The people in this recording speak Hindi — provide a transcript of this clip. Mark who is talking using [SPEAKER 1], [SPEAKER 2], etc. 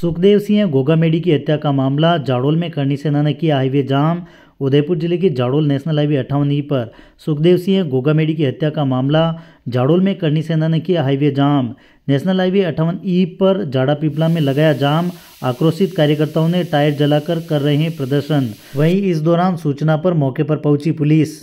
[SPEAKER 1] सुखदेव सिंह गोगामेडी की हत्या का मामला जाड़ोल में करनी सेना ने किया हाईवे जाम उदयपुर जिले के जाड़ोल नेशनल हाईवे अट्ठावन ई पर सुखदेव सिंह गोगामेडी की हत्या का मामला जाड़ोल में करनी सेना ने किया हाईवे जाम नेशनल हाईवे अट्ठावन ई पर जाड़ा पिपला में लगाया जाम आक्रोशित कार्यकर्ताओं ने टायर जलाकर कर रहे हैं प्रदर्शन वहीं इस दौरान सूचना पर मौके पर पहुंची पुलिस